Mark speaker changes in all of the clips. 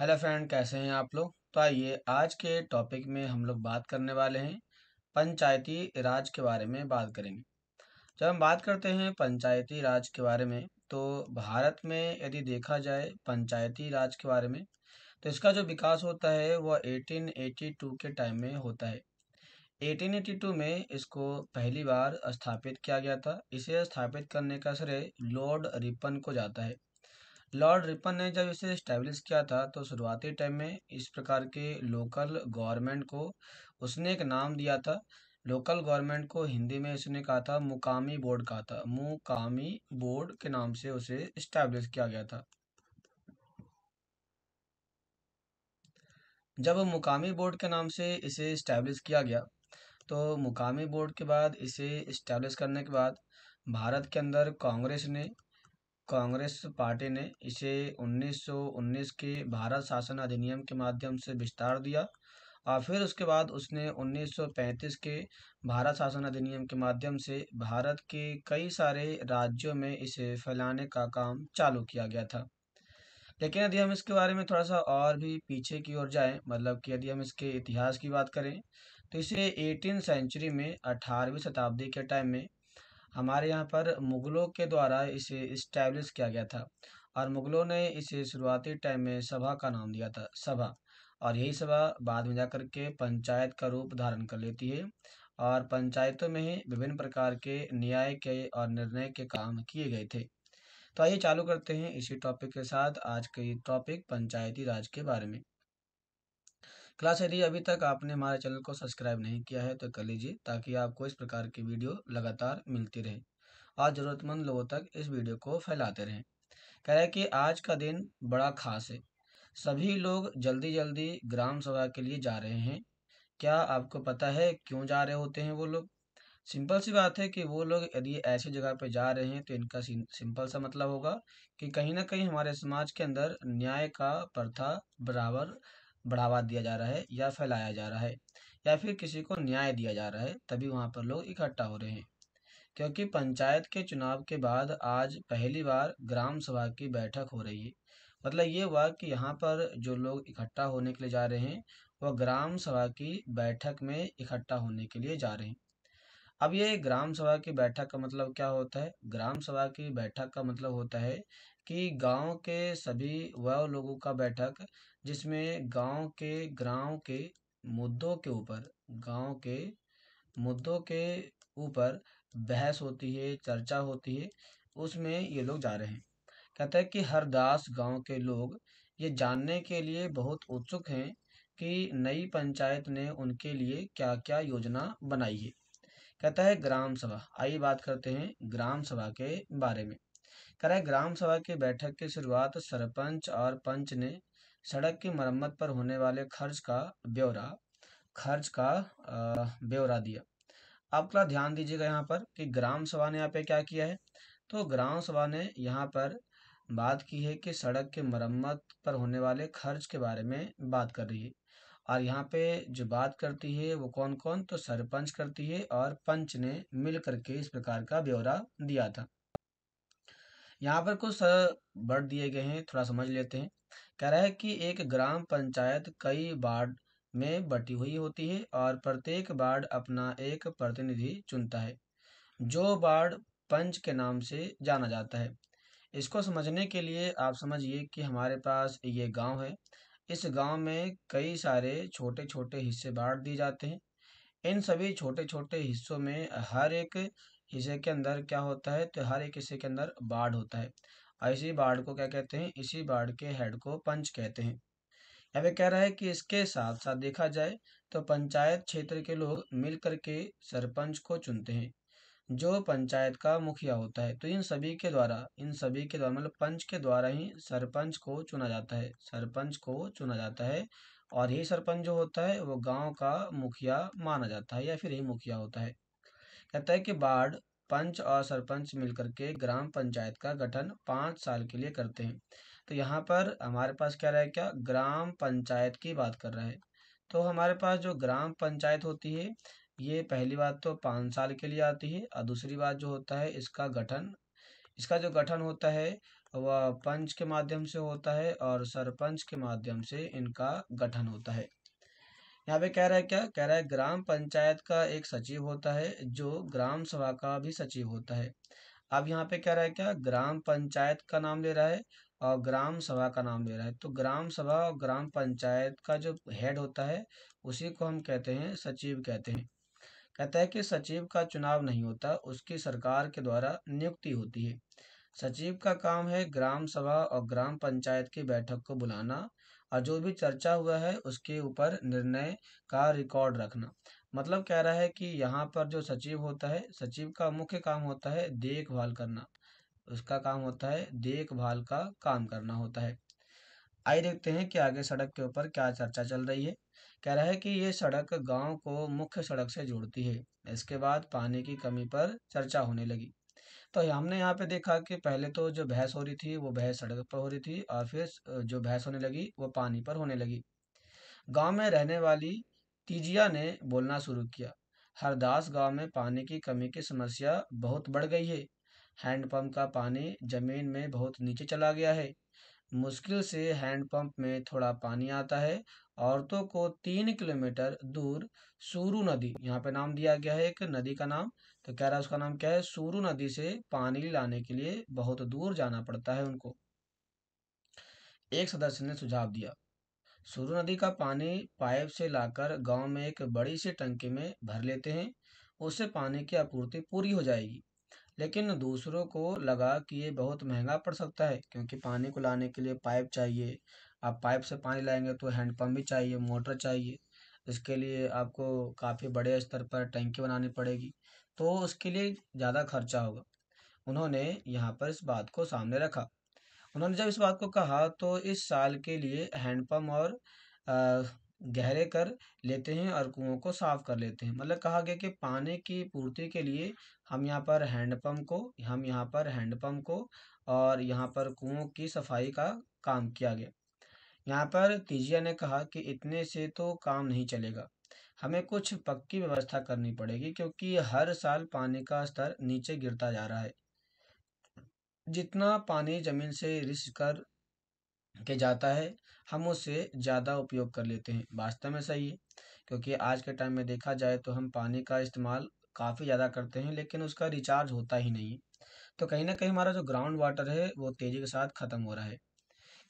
Speaker 1: hello friend कैसे हैं आप लोग तो आइए आज के टॉपिक में हम लोग बात करने वाले हैं पंचायती राज के बारे में बात करेंगे जब हम बात करते हैं पंचायती राज के बारे में तो भारत में यदि देखा जाए पंचायती राज के बारे में तो इसका जो विकास होता है वह 1882 के टाइम में होता है 1882 में इसको पहली बार स्थापित किया गया था इसे स्थापित करने का श्रेय लॉर्ड रिपन को जाता है लॉर्ड रिपन ने जब इसे इस्टेब्लिश किया था तो शुरुआती टाइम में इस प्रकार के लोकल गवर्नमेंट को उसने एक नाम दिया था लोकल गवर्नमेंट को हिंदी में इसने कहा था मुकामी बोर्ड कहा था मुकामी बोर्ड के नाम से उसे इस्टेब्लिश किया गया था जब मुकामी बोर्ड के नाम से इसे इस्टेब्लिश किया गया तो मुकामी बोर्ड के बाद इसे इस्टेब्लिश करने के बाद भारत के अंदर कांग्रेस ने कांग्रेस पार्टी ने इसे 1919 के भारत शासन अधिनियम के माध्यम से विस्तार दिया और फिर उसके बाद उसने 1935 के भारत शासन अधिनियम के माध्यम से भारत के कई सारे राज्यों में इसे फैलाने का काम चालू किया गया था लेकिन यदि हम इसके बारे में थोड़ा सा और भी पीछे की ओर जाएं मतलब कि यदि हम इसके इतिहास की बात करें तो इसे एटीन सेंचुरी में अठारहवीं शताब्दी के टाइम में हमारे यहाँ पर मुग़लों के द्वारा इसे इस्टेब्लिश किया गया था और मुग़लों ने इसे शुरुआती टाइम में सभा का नाम दिया था सभा और यही सभा बाद में जाकर के पंचायत का रूप धारण कर लेती है और पंचायतों में ही विभिन्न प्रकार के न्याय के और निर्णय के काम किए गए थे तो आइए चालू करते हैं इसी टॉपिक के साथ आज के टॉपिक पंचायती राज के बारे में क्लास यदि अभी तक आपने हमारे चैनल को सब्सक्राइब नहीं किया है तो कर लीजिए ताकि आपको इस प्रकार की वीडियो लगातार मिलती रहे और ज़रूरतमंद लोगों तक इस वीडियो को फैलाते रहें कह रहे कि आज का दिन बड़ा खास है सभी लोग जल्दी जल्दी ग्राम सभा के लिए जा रहे हैं क्या आपको पता है क्यों जा रहे होते हैं वो लोग सिंपल सी बात है कि वो लोग यदि ऐसी जगह पे जा रहे हैं तो इनका सिंपल सा मतलब होगा कि कहीं ना कहीं हमारे समाज के अंदर न्याय का प्रथा बराबर बढ़ावा दिया जा रहा है या फैलाया जा रहा है या फिर किसी को न्याय दिया जा रहा है तभी वहाँ पर लोग इकट्ठा हो रहे हैं क्योंकि पंचायत के चुनाव के बाद आज पहली बार ग्राम सभा की बैठक हो रही है मतलब ये हुआ कि यहाँ पर जो लोग इकट्ठा होने के लिए जा रहे हैं वह ग्राम सभा की बैठक में इकट्ठा होने के लिए जा रहे हैं अब ये ग्राम सभा की बैठक का मतलब क्या होता है ग्राम सभा की बैठक का मतलब होता है कि गांव के सभी वह लोगों का बैठक जिसमें गाँव के ग्राम के मुद्दों के ऊपर गाँव के मुद्दों के ऊपर बहस होती है चर्चा होती है उसमें ये लोग जा रहे हैं कहते हैं कि हरदास गांव के लोग ये जानने के लिए बहुत उत्सुक हैं कि नई पंचायत ने उनके लिए क्या क्या योजना बनाई है कहता है ग्राम सभा आइए बात करते हैं ग्राम सभा के बारे में कह रहा है ग्राम सभा के बैठक की शुरुआत सरपंच और पंच ने सड़क की मरम्मत पर होने वाले खर्च का ब्यौरा खर्च का ब्यौरा दिया आप थोड़ा ध्यान दीजिएगा यहाँ पर कि ग्राम सभा ने यहाँ पे क्या किया है तो ग्राम सभा ने यहाँ पर बात की है कि सड़क के मरम्मत पर होने वाले खर्च के बारे में बात कर रही है और यहाँ पे जो बात करती है वो कौन कौन तो सरपंच करती है और पंच ने मिल करके इस प्रकार का ब्यौरा दिया था यहाँ पर कुछ वर्ड दिए गए हैं थोड़ा समझ लेते हैं कह रहा है कि एक ग्राम पंचायत कई वार्ड में बटी हुई होती है और प्रत्येक वार्ड अपना एक प्रतिनिधि चुनता है जो वार्ड पंच के नाम से जाना जाता है इसको समझने के लिए आप समझिए कि हमारे पास ये गांव है इस गांव में कई सारे छोटे छोटे हिस्से बांट दिए जाते हैं इन सभी छोटे छोटे हिस्सों में हर एक हिस्से के अंदर क्या होता है तो हर एक हिस्से के अंदर बाढ़ होता है और इसी बाढ़ को क्या कहते हैं इसी बाढ़ के हेड को पंच कहते हैं अब कह रहा है कि इसके साथ साथ देखा जाए तो पंचायत क्षेत्र के लोग मिलकर के सरपंच को चुनते हैं जो पंचायत का मुखिया होता है तो इन सभी के द्वारा इन सभी के द्वारा मतलब पंच के द्वारा ही सरपंच को चुना जाता है सरपंच को चुना जाता है और ये सरपंच जो होता है वो गांव का मुखिया माना जाता है या फिर यही मुखिया होता है कहता है कि बाढ़ पंच और सरपंच मिलकर के ग्राम पंचायत का गठन पाँच साल के लिए करते हैं तो यहाँ पर हमारे पास क्या क्या ग्राम पंचायत की बात कर रहे हैं तो हमारे पास जो ग्राम पंचायत होती है ये पहली बात तो पाँच साल के लिए आती है और दूसरी बात जो होता है इसका गठन इसका जो गठन होता है वह पंच के माध्यम से होता है और सरपंच के माध्यम से इनका गठन होता है यहाँ पे कह रहा है क्या कह रहा है ग्राम पंचायत का एक सचिव होता है जो ग्राम सभा का भी सचिव होता है अब यहाँ पे कह रहा है क्या ग्राम पंचायत का नाम ले रहा है और ग्राम सभा का नाम ले रहा है तो ग्राम सभा और ग्राम पंचायत का जो हेड होता है उसी को हम कहते हैं सचिव कहते हैं कहता है कि सचिव का चुनाव नहीं होता उसकी सरकार के द्वारा नियुक्ति होती है सचिव का काम है ग्राम सभा और ग्राम पंचायत की बैठक को बुलाना और जो भी चर्चा हुआ है उसके ऊपर निर्णय का रिकॉर्ड रखना मतलब कह रहा है कि यहाँ पर जो सचिव होता है सचिव का मुख्य काम होता है देखभाल करना उसका काम होता है देखभाल का काम करना होता है आइए देखते हैं कि आगे सड़क के ऊपर क्या चर्चा चल रही है कह रहा है कि ये सड़क गांव को मुख्य सड़क से जोड़ती है इसके बाद पानी की कमी पर चर्चा होने लगी तो हमने यहाँ पे देखा कि पहले तो जो बहस हो रही थी वो बहस सड़क पर हो रही थी और फिर जो बहस होने लगी वो पानी पर होने लगी गांव में रहने वाली तीजिया ने बोलना शुरू किया हरदास गांव में पानी की कमी की समस्या बहुत बढ़ गई है हैंडपंप का पानी जमीन में बहुत नीचे चला गया है मुश्किल से हैंडपंप में थोड़ा पानी आता है औरतों को तीन किलोमीटर दूर सूरू नदी यहाँ पे नाम दिया गया है एक नदी का नाम तो कह रहा है उसका नाम क्या है सूरु नदी से पानी लाने के लिए बहुत दूर जाना पड़ता है उनको एक सदस्य ने सुझाव दिया सूरू नदी का पानी पाइप से लाकर गांव में एक बड़ी सी टंकी में भर लेते हैं उससे पानी की आपूर्ति पूरी हो जाएगी लेकिन दूसरों को लगा कि ये बहुत महंगा पड़ सकता है क्योंकि पानी को लाने के लिए पाइप चाहिए आप पाइप से पानी लाएंगे तो हैंडपम्प भी चाहिए मोटर चाहिए इसके लिए आपको काफ़ी बड़े स्तर पर टंकी बनानी पड़ेगी तो उसके लिए ज़्यादा खर्चा होगा उन्होंने यहाँ पर इस बात को सामने रखा उन्होंने जब इस बात को कहा तो इस साल के लिए हैंडपम्प और गहरे कर लेते हैं और कुओं को साफ कर लेते हैं मतलब कहा गया कि पानी की पूर्ति के लिए हम यहाँ पर हैंडपम्प को हम यहाँ पर हैंडपम्प को और यहाँ पर कुओं की सफाई का काम किया गया यहाँ पर तीजिया ने कहा कि इतने से तो काम नहीं चलेगा हमें कुछ पक्की व्यवस्था करनी पड़ेगी क्योंकि हर साल पानी का स्तर नीचे गिरता जा रहा है जितना पानी ज़मीन से रिस कर के जाता है हम उसे ज़्यादा उपयोग कर लेते हैं वास्तव में सही है क्योंकि आज के टाइम में देखा जाए तो हम पानी का इस्तेमाल काफ़ी ज़्यादा करते हैं लेकिन उसका रिचार्ज होता ही नहीं तो कहीं ना कहीं हमारा जो ग्राउंड वाटर है वो तेज़ी के साथ ख़त्म हो रहा है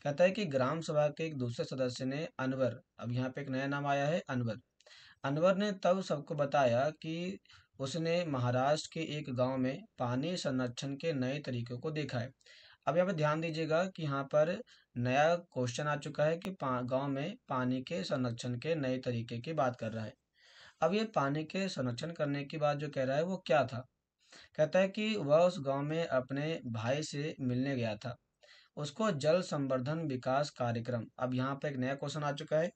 Speaker 1: कहता है कि ग्राम सभा के एक दूसरे सदस्य ने अनवर अब यहाँ पे एक नया नाम आया है अनवर अनवर ने तब सबको बताया कि उसने महाराष्ट्र के एक गांव में पानी संरक्षण के नए तरीकों को देखा है अब यहाँ पर ध्यान दीजिएगा कि यहाँ पर नया क्वेश्चन आ चुका है कि गांव में पानी के संरक्षण के नए तरीके की बात कर रहा है अब ये पानी के संरक्षण करने की बात जो कह रहा है वो क्या था कहता है कि वह उस गांव में अपने भाई से मिलने गया था उसको जल संवर्धन विकास कार्यक्रम अब यहाँ पर एक नया क्वेश्चन आ चुका है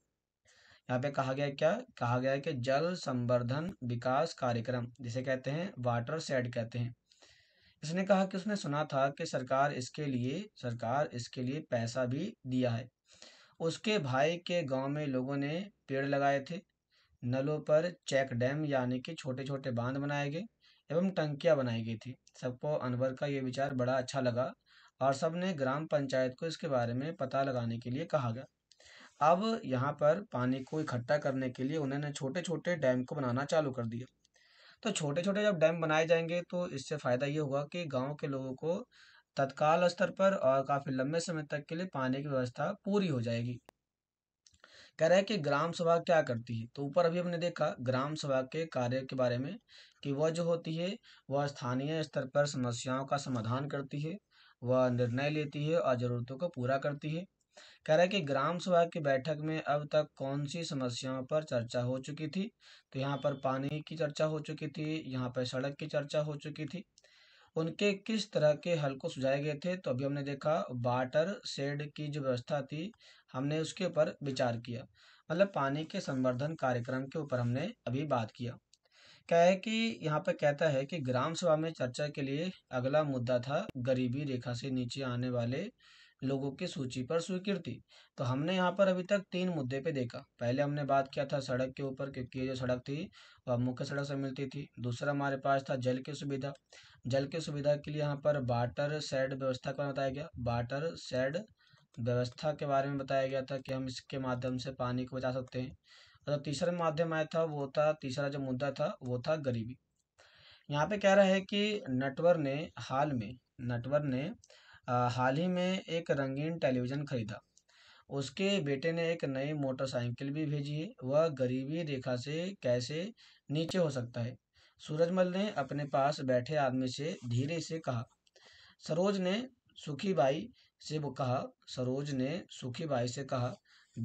Speaker 1: यहाँ पे कहा गया क्या कहा गया है कि जल संवर्धन विकास कार्यक्रम जिसे कहते हैं वाटर सेड कहते हैं इसने कहा कि उसने सुना था कि सरकार इसके लिए सरकार इसके लिए पैसा भी दिया है उसके भाई के गांव में लोगों ने पेड़ लगाए थे नलों पर चेक डैम यानी कि छोटे छोटे बांध बनाए गए एवं टंकियां बनाई गई थी सबको अनवर का ये विचार बड़ा अच्छा लगा और सबने ग्राम पंचायत को इसके बारे में पता लगाने के लिए कहा गया अब यहाँ पर पानी को इकट्ठा करने के लिए उन्होंने छोटे छोटे डैम को बनाना चालू कर दिया तो छोटे छोटे जब डैम बनाए जाएंगे तो इससे फ़ायदा ये होगा कि गाँव के लोगों को तत्काल स्तर पर और काफ़ी लंबे समय तक के लिए पानी की व्यवस्था पूरी हो जाएगी कह रहा है कि ग्राम सभा क्या करती है तो ऊपर अभी हमने देखा ग्राम सभा के कार्य के बारे में कि वह जो होती है वह स्थानीय स्तर पर समस्याओं का समाधान करती है वह निर्णय लेती है और ज़रूरतों को पूरा करती है कह रहा है कि ग्राम सभा की बैठक में अब तक कौन सी समस्याओं पर चर्चा हो चुकी थी तो यहाँ पर पानी की चर्चा हो चुकी थी यहाँ पर सड़क की चर्चा हो चुकी थी उनके किस तरह के हल को सुझाए गए थे तो अभी हमने देखा वाटर शेड की जो व्यवस्था थी हमने उसके ऊपर विचार किया मतलब पानी के संवर्धन कार्यक्रम के ऊपर हमने अभी बात किया क्या है कि यहाँ पर कहता है कि ग्राम सभा में चर्चा के लिए अगला मुद्दा था गरीबी रेखा से नीचे आने वाले लोगों की सूची पर स्वीकृति तो हमने यहाँ पर अभी तक तीन मुद्दे पे देखा पहले हमने बात किया था सड़क के ऊपर क्योंकि ये जो सड़क थी वह मुख्य सड़क से मिलती थी दूसरा हमारे पास था जल की सुविधा जल की सुविधा के लिए यहाँ पर बाटर सेड व्यवस्था का बताया गया बाटर सेड व्यवस्था के बारे में बताया गया था कि हम इसके माध्यम से पानी को बचा सकते हैं और तो तीसरा माध्यम आया था वो था तीसरा जो मुद्दा था वो था गरीबी यहाँ पे कह रहा है कि नटवर ने हाल में नटवर ने हाल ही में एक रंगीन टेलीविज़न खरीदा उसके बेटे ने एक नई मोटरसाइकिल भी भेजी है वह गरीबी रेखा से कैसे नीचे हो सकता है सूरजमल ने अपने पास बैठे आदमी से धीरे से कहा सरोज ने सुखी बाई से वो कहा सरोज ने सुखी बाई से कहा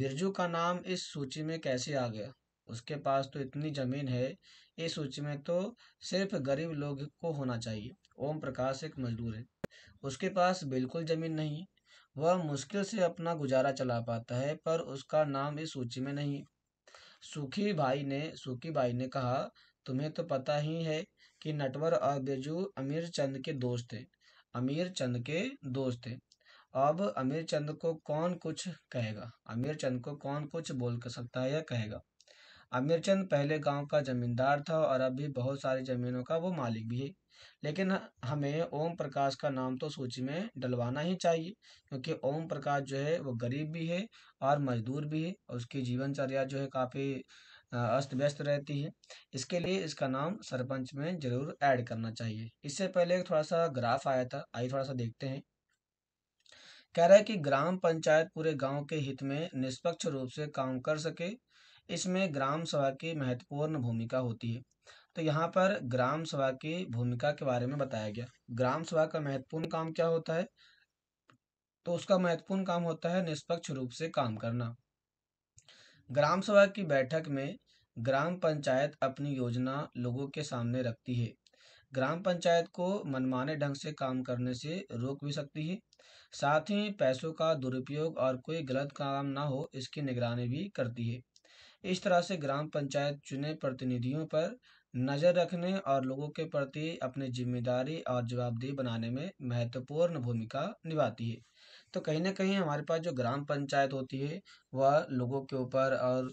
Speaker 1: बिरजू का नाम इस सूची में कैसे आ गया उसके पास तो इतनी ज़मीन है इस सूची में तो सिर्फ गरीब लोग को होना चाहिए ओम प्रकाश एक मजदूर है उसके पास बिल्कुल ज़मीन नहीं वह मुश्किल से अपना गुजारा चला पाता है पर उसका नाम इस सूची में नहीं सुखी भाई ने सुखी भाई ने कहा तुम्हें तो पता ही है कि नटवर और बिरजू अमीर चंद के दोस्त थे अमीर चंद के दोस्त थे अब अमीर चंद को कौन कुछ कहेगा अमीर चंद को कौन कुछ बोल कर सकता है या कहेगा चंद पहले गांव का जमींदार था और अभी बहुत सारी जमीनों का वो मालिक भी है लेकिन हमें ओम प्रकाश का नाम तो सूची में डलवाना ही चाहिए क्योंकि ओम प्रकाश जो है वो गरीब भी है और मजदूर भी है उसकी जीवनचर्या जो है काफ़ी अस्त व्यस्त रहती है इसके लिए इसका नाम सरपंच में जरूर ऐड करना चाहिए इससे पहले थोड़ा सा ग्राफ आया था आइए थोड़ा सा देखते हैं कह रहा है कि ग्राम पंचायत पूरे गांव के हित में निष्पक्ष रूप से काम कर सके इसमें ग्राम सभा की महत्वपूर्ण भूमिका होती है तो यहाँ पर ग्राम सभा की भूमिका के बारे में बताया गया ग्राम सभा का महत्वपूर्ण काम क्या होता है तो उसका महत्वपूर्ण काम होता है निष्पक्ष रूप से काम करना ग्राम सभा की बैठक में ग्राम पंचायत अपनी योजना लोगों के सामने रखती है ग्राम पंचायत को मनमाने ढंग से काम करने से रोक भी सकती है साथ ही पैसों का दुरुपयोग और कोई गलत काम ना हो इसकी निगरानी भी करती है इस तरह से ग्राम पंचायत चुने प्रतिनिधियों पर नज़र रखने और लोगों के प्रति अपनी जिम्मेदारी और जवाबदेही बनाने में महत्वपूर्ण भूमिका निभाती है तो कहीं ना कहीं हमारे पास जो ग्राम पंचायत होती है वह लोगों के ऊपर और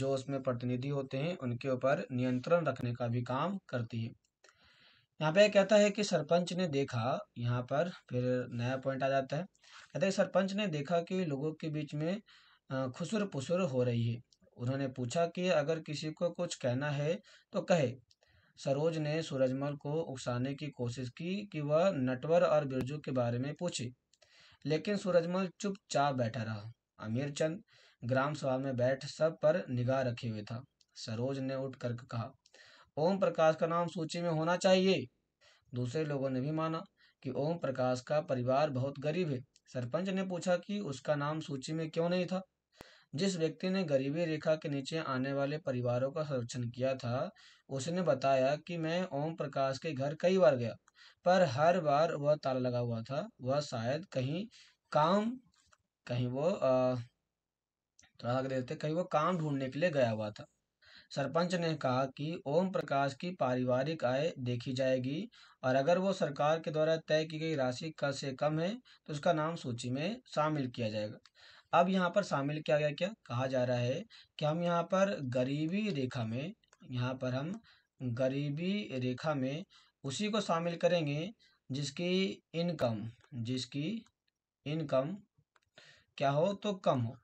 Speaker 1: जो उसमें प्रतिनिधि होते हैं उनके ऊपर नियंत्रण रखने का भी काम करती है यहाँ पे कहता है कि सरपंच ने देखा यहाँ पर फिर नया पॉइंट आ जाता है कहता है सरपंच ने देखा कि लोगों के बीच में खुसुर पुसुर हो रही है उन्होंने पूछा कि अगर किसी को कुछ कहना है तो कहे सरोज ने सूरजमल को उकसाने की कोशिश की कि वह नटवर और बिरजू के बारे में पूछे लेकिन सूरजमल चुपचाप बैठा रहा अमीर चंद ग्राम सभा में बैठ सब पर निगाह रखे हुए था सरोज ने उठ कर कहा ओम प्रकाश का नाम सूची में होना चाहिए दूसरे लोगों ने भी माना कि ओम प्रकाश का परिवार बहुत गरीब है सरपंच ने पूछा कि उसका नाम सूची में क्यों नहीं था जिस व्यक्ति ने गरीबी रेखा के नीचे आने वाले परिवारों का संरक्षण किया था उसने बताया कि मैं ओम प्रकाश के घर कई बार गया पर हर बार वह ताला लगा हुआ था वह शायद कहीं काम कहीं वो थोड़ा देते कहीं वो काम ढूंढने के लिए गया हुआ था सरपंच ने कहा कि ओम प्रकाश की पारिवारिक आय देखी जाएगी और अगर वो सरकार के द्वारा तय की गई राशि कर से कम है तो उसका नाम सूची में शामिल किया जाएगा अब यहाँ पर शामिल किया गया क्या कहा जा रहा है कि हम यहाँ पर गरीबी रेखा में यहाँ पर हम गरीबी रेखा में उसी को शामिल करेंगे जिसकी इनकम जिसकी इनकम क्या हो तो कम हो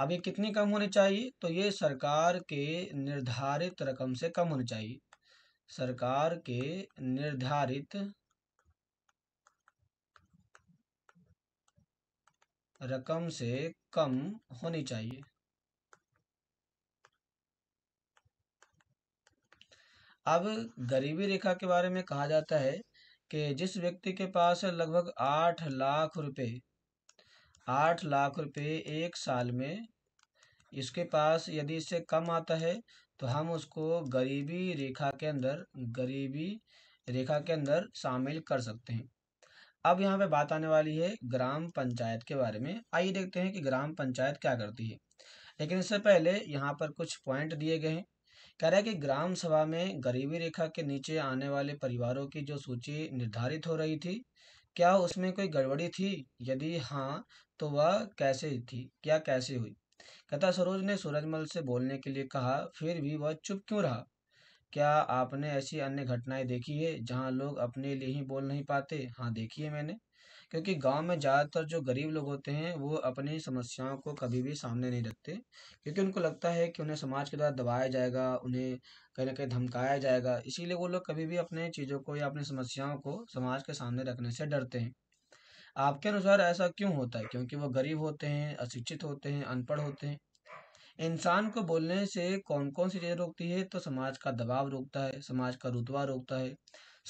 Speaker 1: अब ये कितनी कम होनी चाहिए तो ये सरकार के निर्धारित रकम से कम होनी चाहिए सरकार के निर्धारित रकम से कम होनी चाहिए अब गरीबी रेखा के बारे में कहा जाता है कि जिस व्यक्ति के पास लगभग आठ लाख रुपए आठ लाख रुपए एक साल में इसके पास यदि इससे कम आता है तो हम उसको गरीबी रेखा के अंदर गरीबी रेखा के अंदर शामिल कर सकते हैं अब यहाँ पे बात आने वाली है ग्राम पंचायत के बारे में आइए देखते हैं कि ग्राम पंचायत क्या करती है लेकिन इससे पहले यहाँ पर कुछ पॉइंट दिए गए हैं कह रहा है कि ग्राम सभा में गरीबी रेखा के नीचे आने वाले परिवारों की जो सूची निर्धारित हो रही थी क्या उसमें कोई गड़बड़ी थी यदि हाँ तो वह कैसे थी क्या कैसे हुई कथा सरोज ने सूरजमल से बोलने के लिए कहा फिर भी वह चुप क्यों रहा क्या आपने ऐसी अन्य घटनाएं देखी है जहां लोग अपने लिए ही बोल नहीं पाते हाँ देखी है मैंने क्योंकि गांव में ज़्यादातर जो गरीब लोग होते हैं वो अपनी समस्याओं को कभी भी सामने नहीं रखते क्योंकि उनको लगता है कि उन्हें समाज के द्वारा दबाया जाएगा उन्हें कहीं ना कहीं धमकाया जाएगा इसीलिए वो लोग कभी भी अपने चीज़ों को या अपनी समस्याओं को समाज के सामने रखने से डरते हैं आपके अनुसार ऐसा क्यों होता है क्योंकि वो गरीब होते हैं अशिक्षित होते हैं अनपढ़ होते हैं इंसान को बोलने से कौन कौन सी चीज़ें रोकती है तो समाज का दबाव रोकता है समाज का रुतबा रोकता है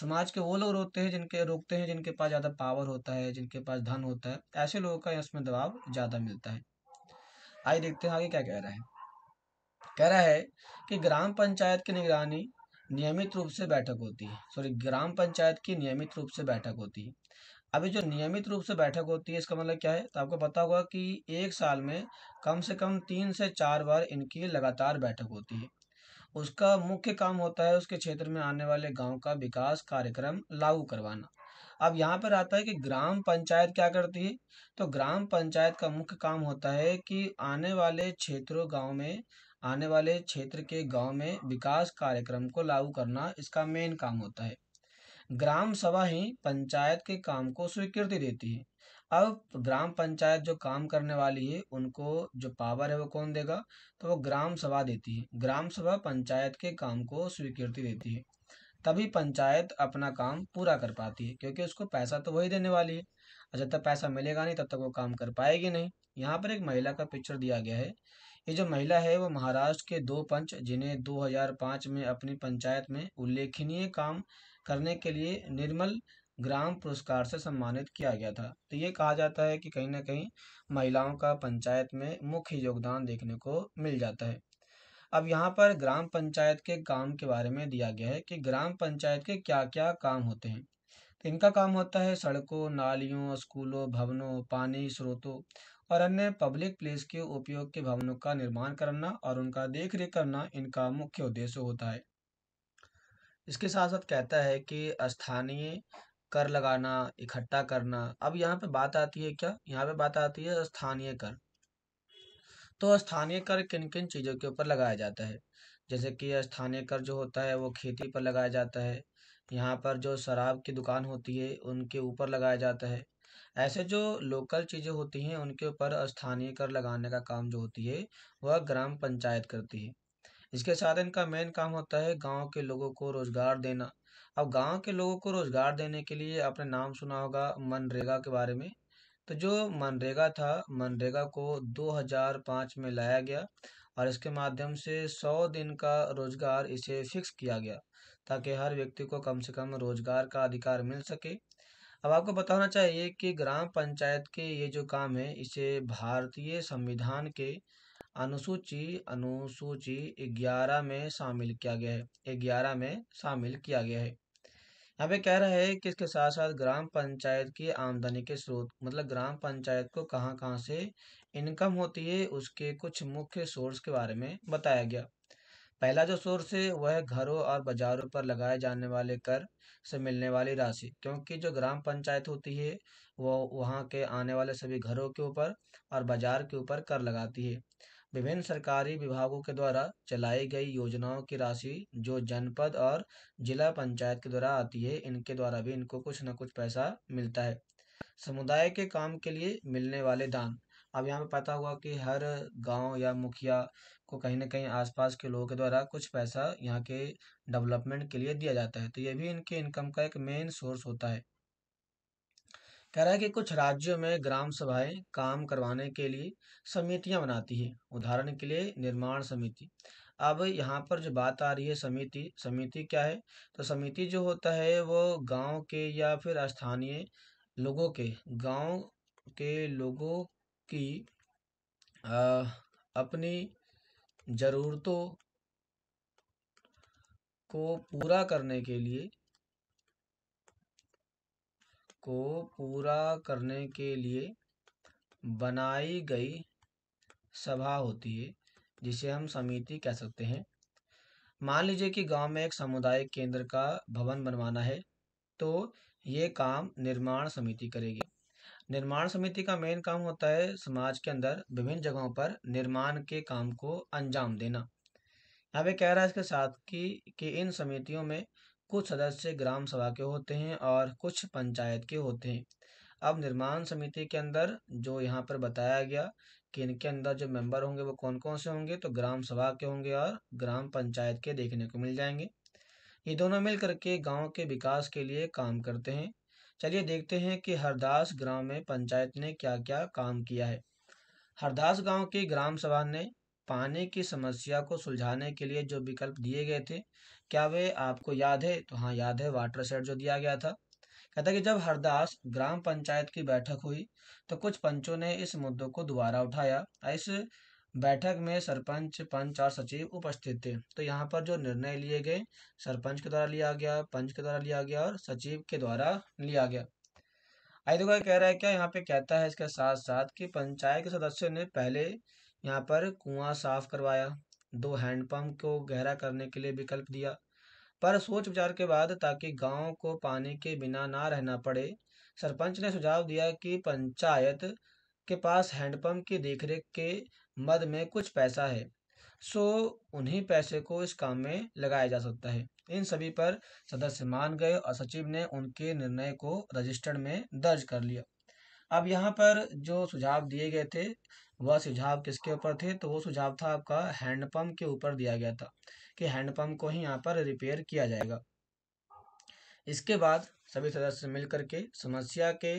Speaker 1: समाज के वो लोग रोकते हैं जिनके रोकते हैं जिनके पास ज़्यादा पावर होता है जिनके पास धन होता है ऐसे लोगों का इसमें दबाव ज़्यादा मिलता है आइए देखते हैं आगे क्या कह रहा है कह रहा है कि ग्राम पंचायत की निगरानी नियमित रूप से बैठक होती है सॉरी ग्राम पंचायत की नियमित रूप से बैठक होती है अभी जो नियमित रूप से बैठक होती है इसका मतलब क्या है तो आपको पता होगा कि एक साल में कम से कम तीन से चार बार इनकी लगातार बैठक होती है उसका मुख्य काम होता है उसके क्षेत्र में आने वाले गांव का विकास कार्यक्रम लागू करवाना अब यहाँ पर आता है कि ग्राम पंचायत क्या करती है तो ग्राम पंचायत का मुख्य काम होता है कि आने वाले क्षेत्रों गांव में आने वाले क्षेत्र के गांव में विकास कार्यक्रम को लागू करना इसका मेन काम होता है ग्राम सभा ही पंचायत के काम को स्वीकृति देती है अब ग्राम पंचायत जो काम करने वाली है उनको जो पावर है वो कौन देगा तो वो ग्राम सभा देती है ग्राम सभा पंचायत के काम को स्वीकृति देती है तभी पंचायत अपना काम पूरा कर पाती है क्योंकि उसको पैसा तो वही देने वाली है जब अच्छा, तक पैसा मिलेगा नहीं तब तक वो काम कर पाएगी नहीं यहाँ पर एक महिला का पिक्चर दिया गया है ये जो महिला है वो महाराष्ट्र के दो पंच जिन्हें 2005 में अपनी पंचायत में उल्लेखनीय काम करने के लिए निर्मल ग्राम पुरस्कार से सम्मानित किया गया था तो ये कहा जाता है कि कहीं ना कहीं महिलाओं का पंचायत में मुख्य योगदान देखने को मिल जाता है अब यहाँ पर ग्राम पंचायत के काम के बारे में दिया गया है कि ग्राम पंचायत के क्या क्या काम होते हैं तो इनका काम होता है सड़कों नालियों स्कूलों भवनों पानी स्रोतों और अन्य पब्लिक प्लेस के उपयोग के भवनों का निर्माण करना और उनका देख रेख करना इनका मुख्य उद्देश्य होता है इसके साथ साथ कहता है कि स्थानीय कर लगाना इकट्ठा करना अब यहाँ पे बात आती है क्या यहाँ पे बात आती है स्थानीय कर तो स्थानीय कर किन किन चीज़ों के ऊपर लगाया जाता है जैसे कि स्थानीय कर जो होता है वो खेती पर लगाया जाता है यहाँ पर जो शराब की दुकान होती है उनके ऊपर लगाया जाता है ऐसे जो लोकल चीज़ें होती हैं उनके ऊपर स्थानीय कर लगाने का काम जो होती है वह ग्राम पंचायत करती है इसके साथ इनका मेन काम होता है गांव के लोगों को रोज़गार देना अब गांव के लोगों को रोज़गार देने के लिए आपने नाम सुना होगा मनरेगा के बारे में तो जो मनरेगा था मनरेगा को 2005 में लाया गया और इसके माध्यम से 100 दिन का रोज़गार इसे फिक्स किया गया ताकि हर व्यक्ति को कम से कम रोज़गार का अधिकार मिल सके अब आपको बताना चाहिए कि ग्राम पंचायत के ये जो काम है इसे भारतीय संविधान के अनुसूची अनुसूची ग्यारह में शामिल किया गया है ग्यारह में शामिल किया गया है यहाँ पे कह रहा है कि इसके साथ साथ ग्राम पंचायत की आमदनी के स्रोत मतलब ग्राम पंचायत को कहाँ कहाँ से इनकम होती है उसके कुछ मुख्य सोर्स के बारे में बताया गया पहला जो सोर्स है वह घरों और बाजारों पर लगाए जाने वाले कर से मिलने वाली राशि क्योंकि जो ग्राम पंचायत होती है वो वहाँ के आने वाले सभी घरों के ऊपर और बाजार के ऊपर कर लगाती है विभिन्न सरकारी विभागों के द्वारा चलाई गई योजनाओं की राशि जो जनपद और जिला पंचायत के द्वारा आती है इनके द्वारा भी इनको कुछ ना कुछ पैसा मिलता है समुदाय के काम के लिए मिलने वाले दान अब यहाँ पे पता हुआ कि हर गांव या मुखिया को कहीं ना कहीं आसपास के लोगों के द्वारा कुछ पैसा यहाँ के डेवलपमेंट के लिए दिया जाता है तो ये भी इनके इनकम का एक मेन सोर्स होता है कह रहा है कि कुछ राज्यों में ग्राम सभाएं काम करवाने के लिए समितियां बनाती है उदाहरण के लिए निर्माण समिति अब यहाँ पर जो बात आ रही है समिति समिति क्या है तो समिति जो होता है वो गांव के या फिर स्थानीय लोगों के गांव के लोगों की आ, अपनी ज़रूरतों को पूरा करने के लिए को पूरा करने के लिए बनाई गई सभा होती है जिसे हम समिति कह सकते हैं मान लीजिए कि गांव में एक सामुदायिक केंद्र का भवन बनवाना है तो ये काम निर्माण समिति करेगी निर्माण समिति का मेन काम होता है समाज के अंदर विभिन्न जगहों पर निर्माण के काम को अंजाम देना यहाँ पे कह रहा है इसके साथ कि कि इन समितियों में कुछ सदस्य ग्राम सभा के होते हैं और कुछ पंचायत के होते हैं अब निर्माण समिति के अंदर जो यहाँ पर बताया गया कि इनके अंदर जो मेंबर होंगे वो कौन कौन से होंगे तो ग्राम सभा के होंगे और ग्राम पंचायत के देखने को मिल जाएंगे ये दोनों मिल करके गाँव के विकास के लिए काम करते हैं चलिए देखते हैं कि हरदास ग्राम में पंचायत ने क्या क्या काम किया है हरदास गांव के ग्राम सभा ने पानी की समस्या को सुलझाने के लिए जो विकल्प दिए गए थे क्या वे आपको याद है तो हाँ याद है वाटर सेट जो दिया गया था कहता कि जब हरदास ग्राम पंचायत की बैठक हुई तो कुछ पंचों ने इस मुद्दों को दोबारा उठाया इस बैठक में सरपंच पंच और सचिव उपस्थित थे तो यहाँ पर जो निर्णय लिए गए सरपंच के द्वारा लिया गया पंच के द्वारा लिया गया और सचिव के द्वारा लिया गया आई देखो कह रहा है क्या यहाँ पे कहता है इसके साथ साथ कि पंचायत के सदस्यों ने पहले यहाँ पर कुआं साफ करवाया दो हैंडपम्प को गहरा करने के लिए विकल्प दिया पर सोच विचार के बाद ताकि गांव को पानी के बिना ना रहना पड़े सरपंच ने सुझाव दिया कि पंचायत के पास हैंडपम्प की देखरेख के मद में कुछ पैसा है सो उन्हीं पैसे को इस काम में लगाया जा सकता है इन सभी पर सदस्य मान गए और सचिव ने उनके निर्णय को रजिस्टर में दर्ज कर लिया अब यहाँ पर जो सुझाव दिए गए थे वह सुझाव किसके ऊपर थे तो वो सुझाव था आपका हैंडपम्प के ऊपर दिया गया था कि हैंडपम्प को ही यहाँ पर रिपेयर किया जाएगा इसके बाद सभी सदस्य मिल करके समस्या के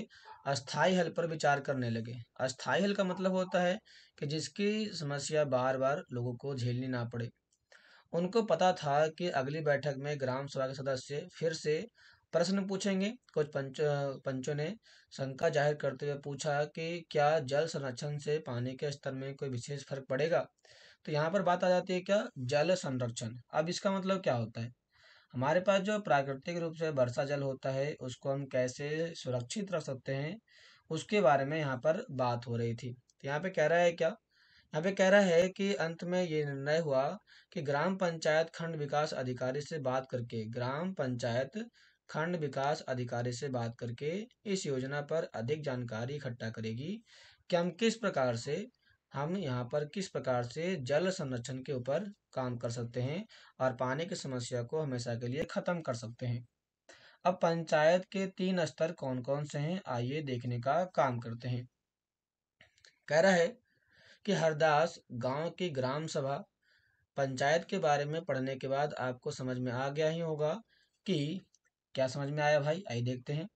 Speaker 1: अस्थाई हल पर विचार करने लगे अस्थाई हल का मतलब होता है कि जिसकी समस्या बार बार लोगों को झेलनी ना पड़े उनको पता था कि अगली बैठक में ग्राम सभा के सदस्य फिर से प्रश्न पूछेंगे कुछ पंच पंचों ने शंका जाहिर करते हुए पूछा कि क्या जल संरक्षण से पानी के स्तर में कोई विशेष फर्क पड़ेगा तो यहाँ पर बात आ जाती है क्या जल संरक्षण अब इसका मतलब क्या होता है हमारे पास जो प्राकृतिक रूप से वर्षा जल होता है उसको हम कैसे सुरक्षित रख सकते हैं उसके बारे में यहाँ पर बात हो रही थी तो यहाँ पे कह रहा है क्या यहाँ पे कह रहा है कि अंत में ये निर्णय हुआ कि ग्राम पंचायत खंड विकास अधिकारी से बात करके ग्राम पंचायत खंड विकास अधिकारी से बात करके इस योजना पर अधिक जानकारी इकट्ठा करेगी कि हम किस प्रकार से हम यहाँ पर किस प्रकार से जल संरक्षण के ऊपर काम कर सकते हैं और पानी की समस्या को हमेशा के लिए ख़त्म कर सकते हैं अब पंचायत के तीन स्तर कौन कौन से हैं आइए देखने का काम करते हैं कह रहा है कि हरदास गांव की ग्राम सभा पंचायत के बारे में पढ़ने के बाद आपको समझ में आ गया ही होगा कि क्या समझ में आया भाई आई देखते हैं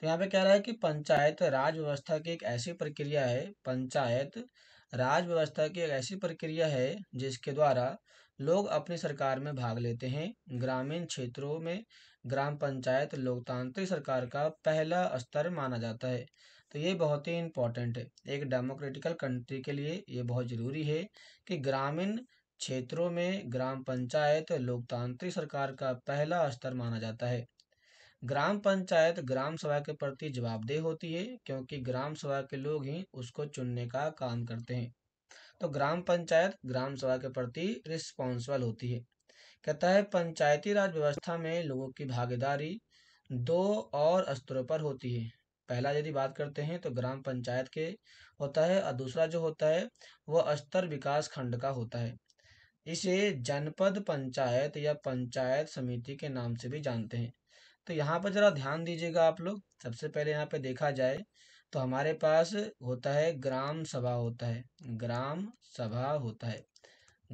Speaker 1: तो यहाँ पे कह रहा है कि पंचायत राज व्यवस्था की एक ऐसी प्रक्रिया है पंचायत राज व्यवस्था की एक ऐसी प्रक्रिया है जिसके द्वारा लोग अपनी सरकार में भाग लेते हैं ग्रामीण क्षेत्रों में ग्राम पंचायत लोकतांत्रिक सरकार का पहला स्तर माना जाता है तो ये बहुत ही इम्पोर्टेंट है एक डेमोक्रेटिकल कंट्री के लिए ये बहुत ज़रूरी है कि ग्रामीण क्षेत्रों में ग्राम पंचायत लोकतांत्रिक सरकार का पहला स्तर माना जाता है ग्राम पंचायत ग्राम सभा के प्रति जवाबदेह होती है क्योंकि ग्राम सभा के लोग ही उसको चुनने का काम करते हैं तो ग्राम पंचायत ग्राम सभा के प्रति रिस्पॉन्सिबल होती है कहता है पंचायती राज व्यवस्था में लोगों की भागीदारी दो और स्तरों पर होती है पहला यदि बात करते हैं तो ग्राम पंचायत के होता है और दूसरा जो होता है वह स्तर विकास खंड का होता है इसे जनपद पंचायत या पंचायत समिति के नाम से भी जानते हैं तो यहाँ पर ज़रा ध्यान दीजिएगा आप लोग सबसे पहले यहाँ पे देखा जाए तो हमारे पास होता है ग्राम सभा होता है ग्राम सभा होता है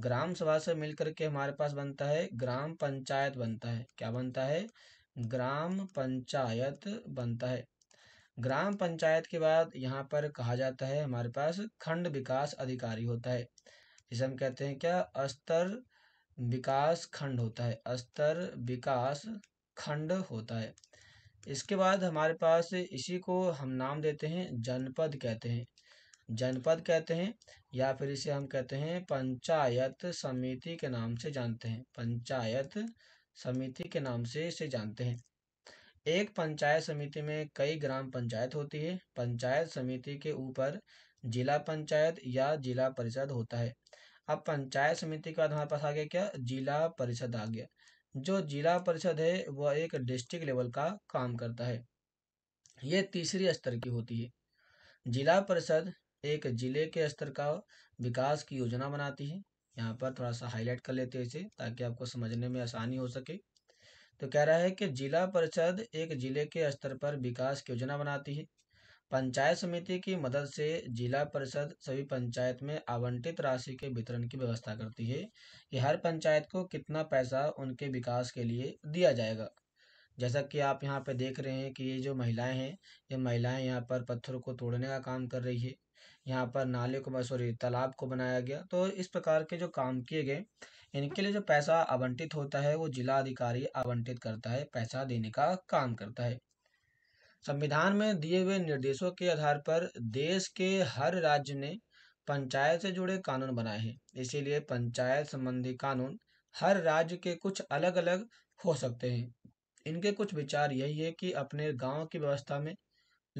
Speaker 1: ग्राम सभा से मिलकर के हमारे पास बनता है ग्राम पंचायत बनता है क्या बनता है ग्राम पंचायत बनता है ग्राम पंचायत के बाद यहाँ पर कहा जाता है हमारे पास खंड विकास अधिकारी होता है जिसे हम कहते हैं क्या स्तर विकास खंड होता है स्तर विकास खंड होता है इसके बाद हमारे पास इसी को हम नाम देते हैं जनपद कहते हैं जनपद कहते हैं या फिर इसे हम कहते हैं पंचायत समिति के नाम से जानते हैं पंचायत समिति के नाम से इसे जानते हैं एक पंचायत समिति में कई ग्राम पंचायत होती है पंचायत समिति के ऊपर जिला पंचायत या जिला परिषद होता है अब पंचायत समिति के बाद हमारे पास आ गया क्या जिला परिषद आ गया जो जिला परिषद है वह एक डिस्ट्रिक्ट लेवल का काम करता है ये तीसरी स्तर की होती है जिला परिषद एक जिले के स्तर का विकास की योजना बनाती है यहाँ पर थोड़ा सा हाईलाइट कर लेते हैं इसे ताकि आपको समझने में आसानी हो सके तो कह रहा है कि जिला परिषद एक जिले के स्तर पर विकास की योजना बनाती है पंचायत समिति की मदद से जिला परिषद सभी पंचायत में आवंटित राशि के वितरण की व्यवस्था करती है कि हर पंचायत को कितना पैसा उनके विकास के लिए दिया जाएगा जैसा कि आप यहाँ पे देख रहे हैं कि ये जो महिलाएं हैं ये महिलाएं यहाँ पर पत्थर को तोड़ने का काम कर रही है यहाँ पर नाले को सॉरी तालाब को बनाया गया तो इस प्रकार के जो काम किए गए इनके लिए जो पैसा आवंटित होता है वो जिला अधिकारी आवंटित करता है पैसा देने का काम करता है संविधान में दिए हुए निर्देशों के आधार पर देश के हर राज्य ने पंचायत से जुड़े कानून बनाए हैं इसीलिए पंचायत संबंधी कानून हर राज्य के कुछ अलग अलग हो सकते हैं इनके कुछ विचार यही है कि अपने गांव की व्यवस्था में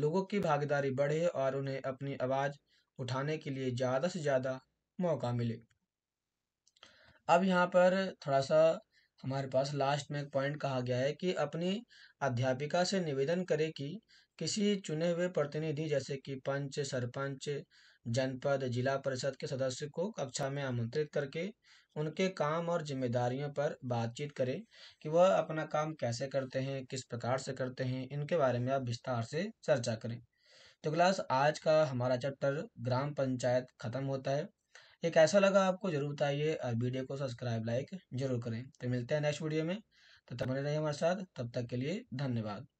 Speaker 1: लोगों की भागीदारी बढ़े और उन्हें अपनी आवाज़ उठाने के लिए ज़्यादा से ज़्यादा मौका मिले अब यहाँ पर थोड़ा सा हमारे पास लास्ट में एक पॉइंट कहा गया है कि अपनी अध्यापिका से निवेदन करें कि किसी चुने हुए प्रतिनिधि जैसे कि पंच सरपंच जनपद जिला परिषद के सदस्य को कक्षा में आमंत्रित करके उनके काम और जिम्मेदारियों पर बातचीत करें कि वह अपना काम कैसे करते हैं किस प्रकार से करते हैं इनके बारे में आप विस्तार से चर्चा करें तो क्लास आज का हमारा चैप्टर ग्राम पंचायत खत्म होता है ये कैसा लगा आपको जरूर बताइए और वीडियो को सब्सक्राइब लाइक जरूर करें तो मिलते हैं नेक्स्ट वीडियो में तो तब बने रहिए हमारे साथ तब तक के लिए धन्यवाद